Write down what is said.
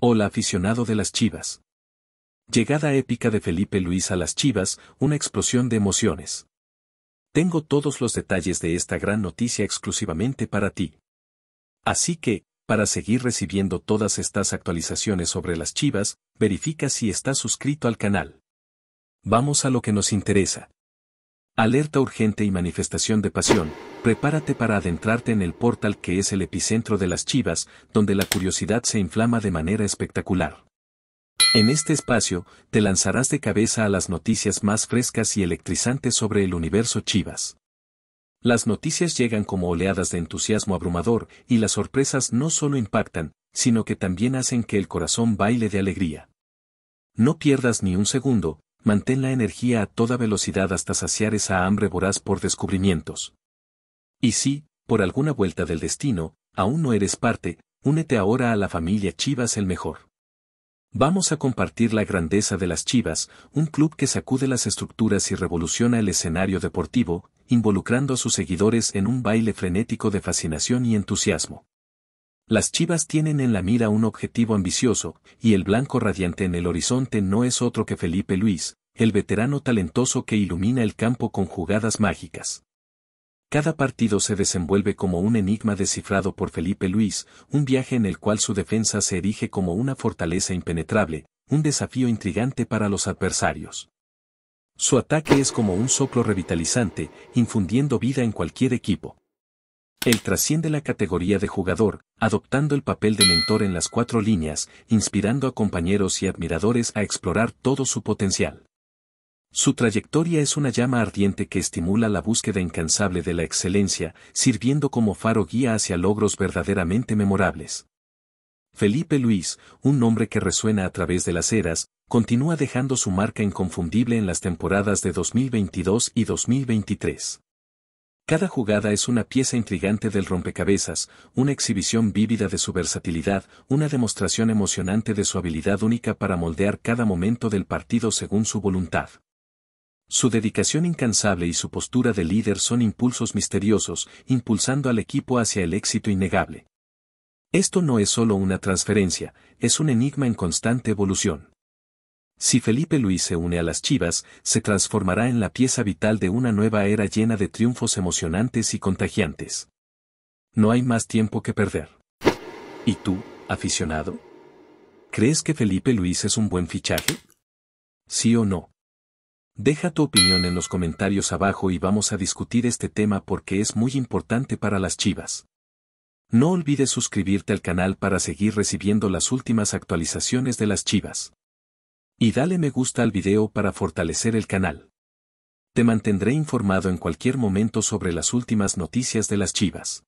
Hola aficionado de las Chivas. Llegada épica de Felipe Luis a las Chivas, una explosión de emociones. Tengo todos los detalles de esta gran noticia exclusivamente para ti. Así que, para seguir recibiendo todas estas actualizaciones sobre las Chivas, verifica si estás suscrito al canal. Vamos a lo que nos interesa. Alerta urgente y manifestación de pasión, prepárate para adentrarte en el portal que es el epicentro de las chivas, donde la curiosidad se inflama de manera espectacular. En este espacio, te lanzarás de cabeza a las noticias más frescas y electrizantes sobre el universo chivas. Las noticias llegan como oleadas de entusiasmo abrumador, y las sorpresas no solo impactan, sino que también hacen que el corazón baile de alegría. No pierdas ni un segundo, mantén la energía a toda velocidad hasta saciar esa hambre voraz por descubrimientos. Y si, por alguna vuelta del destino, aún no eres parte, únete ahora a la familia Chivas el mejor. Vamos a compartir la grandeza de las Chivas, un club que sacude las estructuras y revoluciona el escenario deportivo, involucrando a sus seguidores en un baile frenético de fascinación y entusiasmo. Las Chivas tienen en la mira un objetivo ambicioso, y el blanco radiante en el horizonte no es otro que Felipe Luis, el veterano talentoso que ilumina el campo con jugadas mágicas. Cada partido se desenvuelve como un enigma descifrado por Felipe Luis, un viaje en el cual su defensa se erige como una fortaleza impenetrable, un desafío intrigante para los adversarios. Su ataque es como un soplo revitalizante, infundiendo vida en cualquier equipo. Él trasciende la categoría de jugador, adoptando el papel de mentor en las cuatro líneas, inspirando a compañeros y admiradores a explorar todo su potencial. Su trayectoria es una llama ardiente que estimula la búsqueda incansable de la excelencia, sirviendo como faro guía hacia logros verdaderamente memorables. Felipe Luis, un nombre que resuena a través de las eras, continúa dejando su marca inconfundible en las temporadas de 2022 y 2023. Cada jugada es una pieza intrigante del rompecabezas, una exhibición vívida de su versatilidad, una demostración emocionante de su habilidad única para moldear cada momento del partido según su voluntad. Su dedicación incansable y su postura de líder son impulsos misteriosos, impulsando al equipo hacia el éxito innegable. Esto no es solo una transferencia, es un enigma en constante evolución. Si Felipe Luis se une a las Chivas, se transformará en la pieza vital de una nueva era llena de triunfos emocionantes y contagiantes. No hay más tiempo que perder. ¿Y tú, aficionado? ¿Crees que Felipe Luis es un buen fichaje? ¿Sí o no? Deja tu opinión en los comentarios abajo y vamos a discutir este tema porque es muy importante para las chivas. No olvides suscribirte al canal para seguir recibiendo las últimas actualizaciones de las chivas. Y dale me gusta al video para fortalecer el canal. Te mantendré informado en cualquier momento sobre las últimas noticias de las chivas.